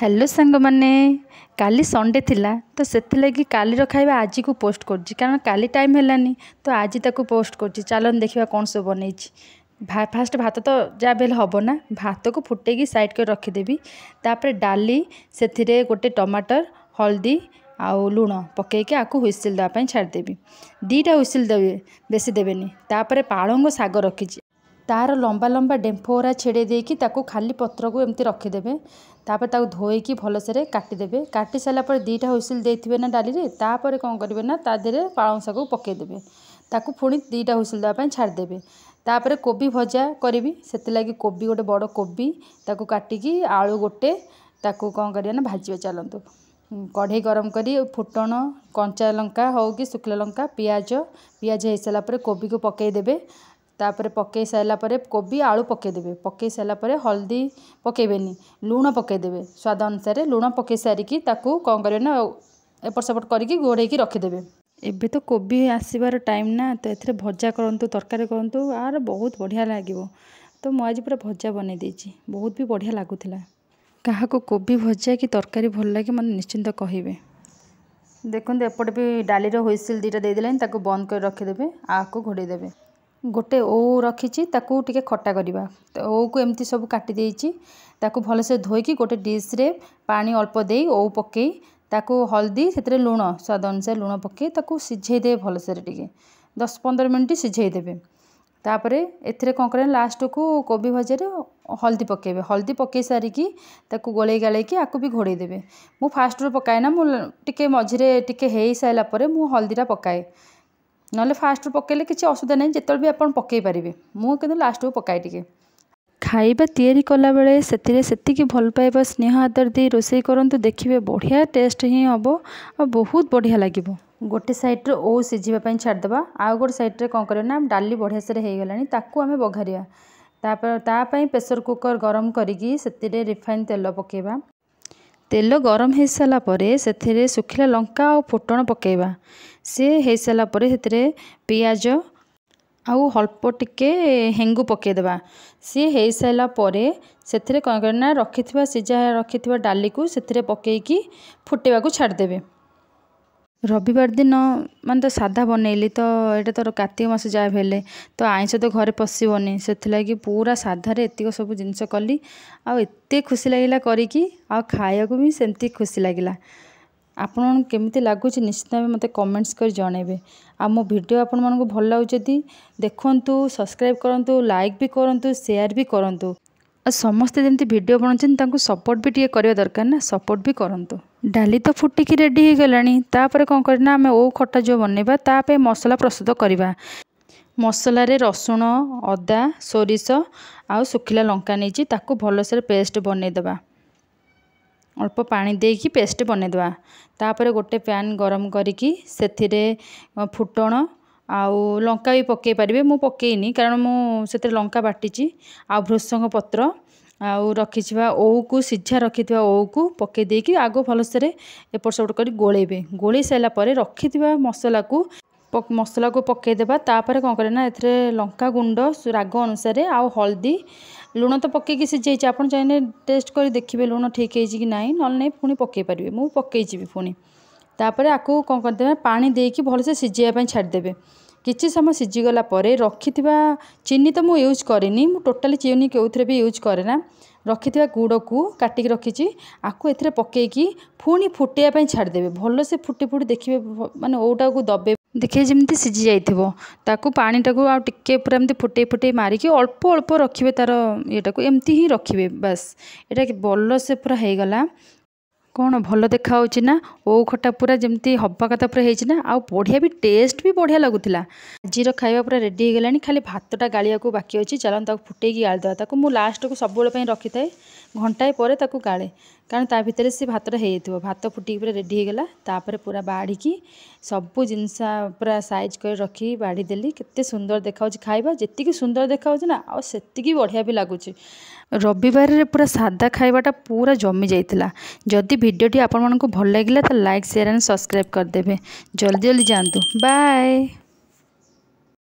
hello ସାଙ୍ଗମାନେ କାଲି Sunday ଥିଲା ତ ସେଥିଲାଗି କାଲିର ଖାଇବା ଆଜିକୁ ପୋଷ୍ଟ କରୁଛି କାରଣ କାଲି ଟାଇମ୍ ହେଲାନି ତ ଆଜି ତାକୁ ପୋଷ୍ଟ କରୁଛି ଚାଲନ୍ତୁ ଦେଖିବା କ'ଣ ସବୁ ବନେଇଛି ଫାଷ୍ଟ ଭାତ ତ ଯାହା ବି ହେଲେ ହେବ ନା ଭାତକୁ ଫୁଟେଇକି ସାଇଡ଼୍ କରି ରଖିଦେବି ତାପରେ ଡାଲି ସେଥିରେ ଗୋଟେ ଟମାଟର ହଳଦୀ ଆଉ ଲୁଣ ପକେଇକି ଆକୁ ହୁଇସିଲ୍ ଦେବା ପାଇଁ ଛାଡ଼ିଦେବି ଦୁଇଟା ହୁଇସିଲ୍ ଦେବେ ବେଶୀ ଦେବେନି ତାପରେ ପାଳଙ୍ଗ ଶାଗ ରଖିଛି ତା'ର ଲମ୍ବା ଲମ୍ବା ଡେମ୍ଫଗୁରା ଛିଡ଼େଇ ଦେଇକି ତାକୁ ଖାଲି ପତ୍ରକୁ ଏମିତି ରଖିଦେବେ ତା'ପରେ ତାକୁ ଧୋଇକି ଭଲସେରେ କାଟିଦେବେ କାଟି ସାରିଲା ପରେ ଦୁଇଟା ହୁଇସିଲ୍ ଦେଇଥିବେ ନା ଡାଲିରେ ତା'ପରେ କ'ଣ କରିବେ ନା ତା ଦେହରେ ପାଳଙ୍ଗ ଶାଗକୁ ପକାଇଦେବେ ତାକୁ ପୁଣି ଦୁଇଟା ହୁଇସିଲ୍ ଦେବା ପାଇଁ ଛାଡ଼ିଦେବେ ତା'ପରେ କୋବି ଭଜା କରିବି ସେଥିଲାଗି କୋବି ଗୋଟେ ବଡ଼ କୋବି ତାକୁ କାଟିକି ଆଳୁ ଗୋଟେ ତାକୁ କ'ଣ କରିବା ନା ଭାଜିବା ଚାଲନ୍ତୁ କଢ଼େଇ ଗରମ କରି ଫୁଟଣ କଞ୍ଚା ଲଙ୍କା ହେଉ କି ଶୁଖିଲା ଲଙ୍କା ପିଆଜ ପିଆଜ ହେଇସାରିଲା ପରେ କୋବିକୁ ପକାଇଦେବେ ତାପରେ ପକାଇ ସାରିଲା ପରେ କୋବି ଆଳୁ ପକାଇଦେବେ ପକାଇ ସାରିଲା ପରେ ହଳଦୀ ପକାଇବେନି ଲୁଣ ପକାଇଦେବେ ସ୍ୱାଦ ଅନୁସାରେ ଲୁଣ ପକାଇ ସାରିକି ତାକୁ କ'ଣ କରିବେ ନା ଏପଟ ସେପଟ କରିକି ଘୋଡ଼େଇକି ରଖିଦେବେ ଏବେ ତ କୋବି ଆସିବାର ଟାଇମ୍ ନା ତ ଏଥିରେ ଭଜା କରନ୍ତୁ ତରକାରୀ କରନ୍ତୁ ଆର ବହୁତ ବଢ଼ିଆ ଲାଗିବ ତ ମୁଁ ଆଜି ପୁରା ଭଜା ବନେଇ ଦେଇଛି ବହୁତ ବି ବଢ଼ିଆ ଲାଗୁଥିଲା କାହାକୁ କୋବି ଭଜା କି ତରକାରୀ ଭଲ ଲାଗେ ମୋତେ ନିଶ୍ଚିନ୍ତ କହିବେ ଦେଖନ୍ତୁ ଏପଟେ ବି ଡାଲିର ହୁଇସିଲ୍ ଦୁଇଟା ଦେଇଦେଲେଣି ତାକୁ ବନ୍ଦ କରି ରଖିଦେବେ ଆକୁ ଘୋଡ଼େଇ ଦେବେ ଗୋଟେ ଓଉ ରଖିଛି ତାକୁ ଟିକେ ଖଟା କରିବା ଓଉକୁ ଏମିତି ସବୁ କାଟି ଦେଇଛି ତାକୁ ଭଲସେ ଧୋଇକି ଗୋଟେ ଡିସ୍ରେ ପାଣି ଅଳ୍ପ ଦେଇ ଓଉ ପକାଇ ତାକୁ ହଳଦୀ ସେଥିରେ ଲୁଣ ସ୍ୱାଦ ଅନୁସାରେ ଲୁଣ ପକାଇ ତାକୁ ସିଝାଇ ଦେବେ ଭଲସେରେ ଟିକେ ଦଶ ପନ୍ଦର ମିନିଟ୍ ସିଝାଇ ଦେବେ ତାପରେ ଏଥିରେ କ'ଣ କରିବେ ଲାଷ୍ଟକୁ କୋବି ଭଜାରେ ହଳଦୀ ପକାଇବେ ହଳଦୀ ପକାଇ ସାରିକି ତାକୁ ଗୋଳେଇ ଗାଳେଇକି ଆକୁ ବି ଘୋଡ଼େଇ ଦେବେ ମୁଁ ଫାଷ୍ଟରୁ ପକାଏ ନା ମୁଁ ଟିକେ ମଝିରେ ଟିକେ ହେଇସାରିଲା ପରେ ମୁଁ ହଳଦୀଟା ପକାଏ ना फास्ट्रु पकड़े किसी असुविधा ना जिते भी आज पकई पारे मुझे लास्ट्रु पकाए टे खाइबा तैयारी कला बेले से भल पाइबा स्नेह आदर दे रोष कर देखिए बढ़िया टेस्ट हिं हम बहुत बढ़िया लगे गोटे सैड्रे ओ सीझे छाड़देव आउ गोटे सैड्रे कौन कर डाली बढ़िया सर होगलाकू आम बघारियाँ प्रेसर कुकर गरम करके रिफाइन तेल पकेबा ତେଲ ଗରମ ହୋଇସାରିଲା ପରେ ସେଥିରେ ଶୁଖିଲା ଲଙ୍କା ଆଉ ଫୁଟଣ ପକାଇବା ସିଏ ହୋଇସାରିଲା ପରେ ସେଥିରେ ପିଆଜ ଆଉ ଅଳ୍ପ ଟିକେ ହେଙ୍ଗୁ ପକାଇଦେବା ସିଏ ହୋଇସାରିଲା ପରେ ସେଥିରେ କ'ଣ କରିବା ନା ରଖିଥିବା ସିଝା ରଖିଥିବା ଡାଲିକୁ ସେଥିରେ ପକାଇକି ଫୁଟେଇବାକୁ ଛାଡ଼ିଦେବେ ରବିବାର ଦିନ ମାନେ ତ ସାଧା ବନେଇଲି ତ ଏଇଟା ତୋର କାର୍ତ୍ତିକ ମାସ ଯାହା ହେଲେ ତ ଆଇଁଷ ତ ଘରେ ପଶିବନି ସେଥିଲାଗି ପୁରା ସାଧାରେ ଏତିକ ସବୁ ଜିନିଷ କଲି ଆଉ ଏତେ ଖୁସି ଲାଗିଲା କରିକି ଆଉ ଖାଇବାକୁ ବି ସେମିତି ଖୁସି ଲାଗିଲା ଆପଣଙ୍କୁ କେମିତି ଲାଗୁଛି ନିଶ୍ଚିତ ଭାବେ ମୋତେ କମେଣ୍ଟସ୍ କରି ଜଣାଇବେ ଆଉ ମୋ ଭିଡ଼ିଓ ଆପଣମାନଙ୍କୁ ଭଲ ଲାଗୁଛି ଯଦି ଦେଖନ୍ତୁ ସବସ୍କ୍ରାଇବ୍ କରନ୍ତୁ ଲାଇକ୍ ବି କରନ୍ତୁ ସେୟାର୍ ବି କରନ୍ତୁ ଆଉ ସମସ୍ତେ ଯେମିତି ଭିଡ଼ିଓ ବନାଉଛନ୍ତି ତାଙ୍କୁ ସପୋର୍ଟ ବି ଟିକିଏ କରିବା ଦରକାର ନା ସପୋର୍ଟ ବି କରନ୍ତୁ ଡାଲି ତ ଫୁଟିକି ରେଡ଼ି ହୋଇଗଲାଣି ତାପରେ କ'ଣ କରିବା ଆମେ ଓ ଖଟା ଯେଉଁ ବନେଇବା ତା ପାଇଁ ମସଲା ପ୍ରସ୍ତୁତ କରିବା ମସଲାରେ ରସୁଣ ଅଦା ସୋରିଷ ଆଉ ଶୁଖିଲା ଲଙ୍କା ନେଇଛି ତାକୁ ଭଲସେ ପେଷ୍ଟ ବନେଇଦେବା ଅଳ୍ପ ପାଣି ଦେଇକି ପେଷ୍ଟ ବନେଇଦେବା ତାପରେ ଗୋଟେ ପ୍ୟାନ୍ ଗରମ କରିକି ସେଥିରେ ଫୁଟଣ ଆଉ ଲଙ୍କା ବି ପକେଇ ପାରିବେ ମୁଁ ପକେଇନି କାରଣ ମୁଁ ସେଥିରେ ଲଙ୍କା ବାଟିଛି ଆଉ ଭୃଷଙ୍ଗ ପତ୍ର ଆଉ ରଖିଥିବା ଓକୁ ସିଝା ରଖିଥିବା ଓଉକୁ ପକାଇ ଦେଇକି ଆଗ ଭଲସେରେ ଏପଟ ସେପଟ କରି ଗୋଳେଇବେ ଗୋଳେଇ ସାରିଲା ପରେ ରଖିଥିବା ମସଲାକୁ ମସଲାକୁ ପକାଇ ଦେବା ତାପରେ କ'ଣ କରିବେ ନା ଏଥିରେ ଲଙ୍କା ଗୁଣ୍ଡ ରାଗ ଅନୁସାରେ ଆଉ ହଳଦୀ ଲୁଣ ତ ପକାଇକି ସିଝେଇଛି ଆପଣ ଚାହିଁଲେ ଟେଷ୍ଟ କରି ଦେଖିବେ ଲୁଣ ଠିକ୍ ହେଇଛି କି ନାହିଁ ନହେଲେ ନାହିଁ ପୁଣି ପକାଇ ପାରିବେ ମୁଁ ପକାଇଯିବି ପୁଣି ତାପରେ ଆକୁ କ'ଣ କରିଦେବେ ପାଣି ଦେଇକି ଭଲସେ ସିଝେଇବା ପାଇଁ ଛାଡ଼ିଦେବେ କିଛି ସମୟ ସିଝିଗଲା ପରେ ରଖିଥିବା ଚିନି ତ ମୁଁ ୟୁଜ୍ କରିନି ମୁଁ ଟୋଟାଲି ଚିନି କେଉଁଥିରେ ବି ୟୁଜ୍ କରେ ନା ରଖିଥିବା ଗୁଡ଼କୁ କାଟିକି ରଖିଛି ଆକୁ ଏଥିରେ ପକାଇକି ପୁଣି ଫୁଟେଇବା ପାଇଁ ଛାଡ଼ିଦେବେ ଭଲସେ ଫୁଟି ଫୁଟି ଦେଖିବେ ମାନେ ଓଟାକୁ ଦେବେ ଦେଖିବେ ଯେମିତି ସିଝି ଯାଇଥିବ ତାକୁ ପାଣିଟାକୁ ଆଉ ଟିକେ ପୁରା ଏମିତି ଫୁଟେଇ ଫୁଟେଇ ମାରିକି ଅଳ୍ପ ଅଳ୍ପ ରଖିବେ ତା'ର ଇଏଟାକୁ ଏମିତି ହିଁ ରଖିବେ ବାସ୍ ଏଇଟା ଭଲସେ ପୁରା ହେଇଗଲା କ'ଣ ଭଲ ଦେଖାହେଉଛି ନା ଖଟା ପୁରା ଯେମିତି ହବା କଥା ପୁରା ହେଇଛି ନା ଆଉ ବଢ଼ିଆ ବି ଟେଷ୍ଟ ବି ବଢ଼ିଆ ଲାଗୁଥିଲା ଆଜିର ଖାଇବା ପୁରା ରେଡ଼ି ହେଇଗଲାଣି ଖାଲି ଭାତଟା ଗାଳିବାକୁ ବାକି ଅଛି ଚାଲନ୍ତୁ ତାକୁ ଫୁଟେଇକି ଗାଳିଦେବା ତାକୁ ମୁଁ ଲାଷ୍ଟକୁ ସବୁବେଳ ପାଇଁ ରଖିଥାଏ ଘଣ୍ଟାଏ ପରେ ତାକୁ ଗାଳେ कारण ता भर से भात तो हो भात फुटिक पूरा रेडीगला पूरा बाढ़ सब जिन पूरा सैज कर रखी बाढ़ीदेली के सुंदर देखा खाइबा जी सुंदर देखा ना आतीक बढ़िया भी लगुच रविवार पूरा सादा खाइबाटा पूरा जमी जाइला जदि भिडटे आपल लगे तो लाइक सेयार एंड सब्सक्राइब करदे जल्दी जल्दी जातु बाय